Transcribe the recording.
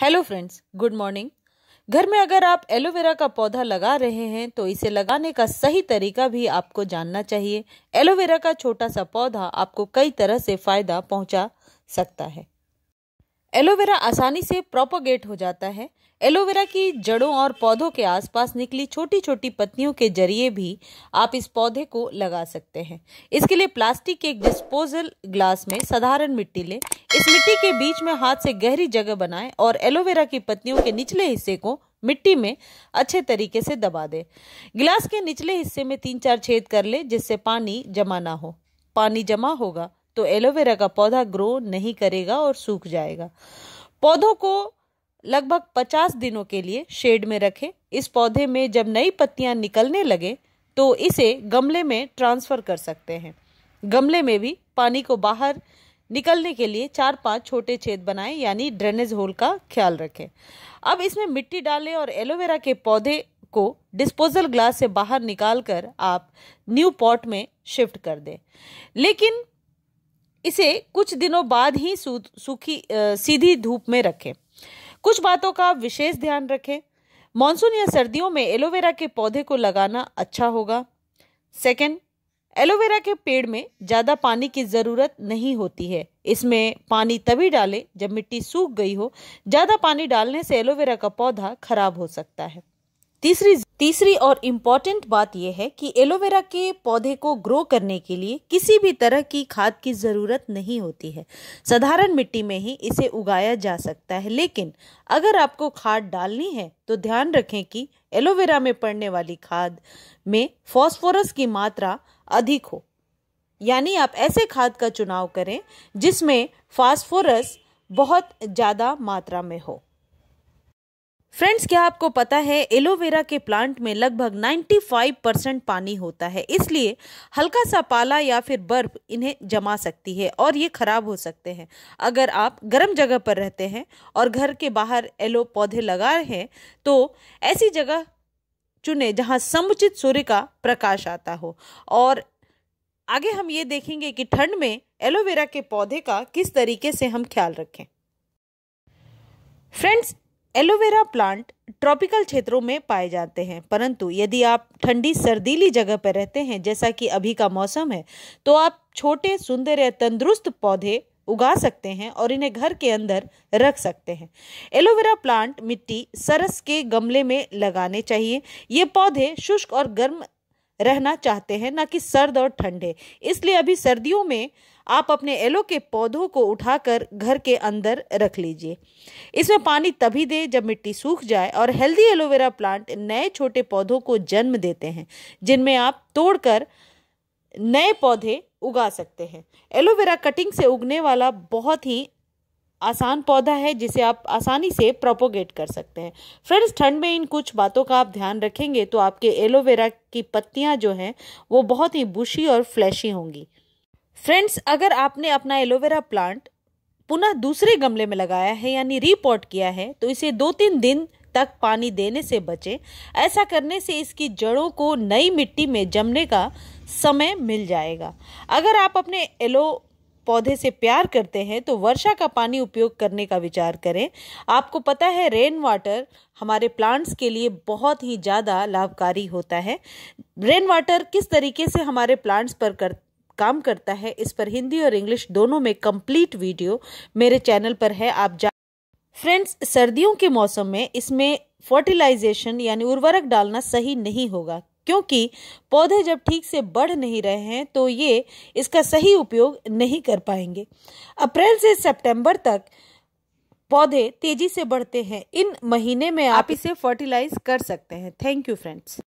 hello friends good morning घर में अगर आप एलोवेरा का पौधा लगा रहे हैं तो इसे लगाने का सही तरीका भी आपको जानना चाहिए एलोवेरा का छोटा सा पौधा आपको कई तरह से फायदा पहुंचा सकता है एलोवेरा आसानी से प्रोपोगेट हो जाता है एलोवेरा की जड़ों और पौधों के आसपास निकली छोटी छोटी पत्तियों के जरिए भी आप इस पौधे को लगा सकते हैं इसके लिए प्लास्टिक के एक डिस्पोजल ग्लास में साधारण मिट्टी लें इस मिट्टी के बीच में हाथ से गहरी जगह बनाएं और एलोवेरा की पत्तियों के निचले हिस्से को मिट्टी में अच्छे तरीके से दबा दें गिलास के निचले हिस्से में तीन चार छेद कर लें जिससे पानी जमा ना हो पानी जमा होगा तो एलोवेरा का पौधा ग्रो नहीं करेगा और सूख जाएगा पौधों को लगभग पचास दिनों के लिए शेड में रखें इस पौधे में जब नई पत्तियां निकलने लगे तो इसे गमले में ट्रांसफ़र कर सकते हैं गमले में भी पानी को बाहर निकलने के लिए चार पांच छोटे छेद बनाएं यानी ड्रेनेज होल का ख्याल रखें अब इसमें मिट्टी डालें और एलोवेरा के पौधे को डिस्पोजल ग्लास से बाहर निकालकर आप न्यू पॉट में शिफ्ट कर दें लेकिन इसे कुछ दिनों बाद ही सूखी सीधी धूप में रखें कुछ बातों का विशेष ध्यान रखें मानसून या सर्दियों में एलोवेरा के पौधे को लगाना अच्छा होगा सेकंड एलोवेरा के पेड़ में ज़्यादा पानी की ज़रूरत नहीं होती है इसमें पानी तभी डालें जब मिट्टी सूख गई हो ज़्यादा पानी डालने से एलोवेरा का पौधा खराब हो सकता है तीसरी तीसरी और इम्पॉर्टेंट बात यह है कि एलोवेरा के पौधे को ग्रो करने के लिए किसी भी तरह की खाद की ज़रूरत नहीं होती है साधारण मिट्टी में ही इसे उगाया जा सकता है लेकिन अगर आपको खाद डालनी है तो ध्यान रखें कि एलोवेरा में पड़ने वाली खाद में फॉस्फोरस की मात्रा अधिक हो यानी आप ऐसे खाद का चुनाव करें जिसमें फॉस्फोरस बहुत ज़्यादा मात्रा में हो फ्रेंड्स क्या आपको पता है एलोवेरा के प्लांट में लगभग 95 परसेंट पानी होता है इसलिए हल्का सा पाला या फिर बर्फ इन्हें जमा सकती है और ये खराब हो सकते हैं अगर आप गर्म जगह पर रहते हैं और घर के बाहर एलो पौधे लगा रहे हैं तो ऐसी जगह चुने जहाँ समुचित सूर्य का प्रकाश आता हो और आगे हम ये देखेंगे कि ठंड में एलोवेरा के पौधे का किस तरीके से हम ख्याल रखें फ्रेंड्स एलोवेरा प्लांट ट्रॉपिकल क्षेत्रों में पाए जाते हैं परंतु यदि आप ठंडी सर्दीली जगह पर रहते हैं जैसा कि अभी का मौसम है तो आप छोटे सुंदर या तंदुरुस्त पौधे उगा सकते हैं और इन्हें घर के अंदर रख सकते हैं एलोवेरा प्लांट मिट्टी सरस के गमले में लगाने चाहिए ये पौधे शुष्क और गर्म रहना चाहते हैं ना कि सर्द और ठंडे इसलिए अभी सर्दियों में आप अपने एलो के पौधों को उठाकर घर के अंदर रख लीजिए इसमें पानी तभी दें जब मिट्टी सूख जाए और हेल्दी एलोवेरा प्लांट नए छोटे पौधों को जन्म देते हैं जिनमें आप तोड़कर नए पौधे उगा सकते हैं एलोवेरा कटिंग से उगने वाला बहुत ही आसान पौधा है जिसे आप आसानी से प्रोपोगेट कर सकते हैं फ्रेंड्स ठंड में इन कुछ बातों का आप ध्यान रखेंगे तो आपके एलोवेरा की पत्तियां जो हैं वो बहुत ही बुशी और फ्लैशी होंगी फ्रेंड्स अगर आपने अपना एलोवेरा प्लांट पुनः दूसरे गमले में लगाया है यानी रीपॉट किया है तो इसे दो तीन दिन तक पानी देने से बचें ऐसा करने से इसकी जड़ों को नई मिट्टी में जमने का समय मिल जाएगा अगर आप अपने एलो पौधे से प्यार करते हैं तो वर्षा का पानी उपयोग करने का विचार करें आपको पता है रेन वाटर हमारे प्लांट्स के लिए बहुत ही ज़्यादा लाभकारी होता है रेन वाटर किस तरीके से हमारे प्लांट्स पर कर काम करता है इस पर हिंदी और इंग्लिश दोनों में कंप्लीट वीडियो मेरे चैनल पर है आप जा फ्रेंड्स सर्दियों के मौसम में इसमें फर्टिलाइजेशन यानी उर्वरक डालना सही नहीं होगा क्योंकि पौधे जब ठीक से बढ़ नहीं रहे हैं तो ये इसका सही उपयोग नहीं कर पाएंगे अप्रैल से सितंबर तक पौधे तेजी से बढ़ते हैं इन महीने में आप इसे फर्टिलाइज कर सकते हैं थैंक यू फ्रेंड्स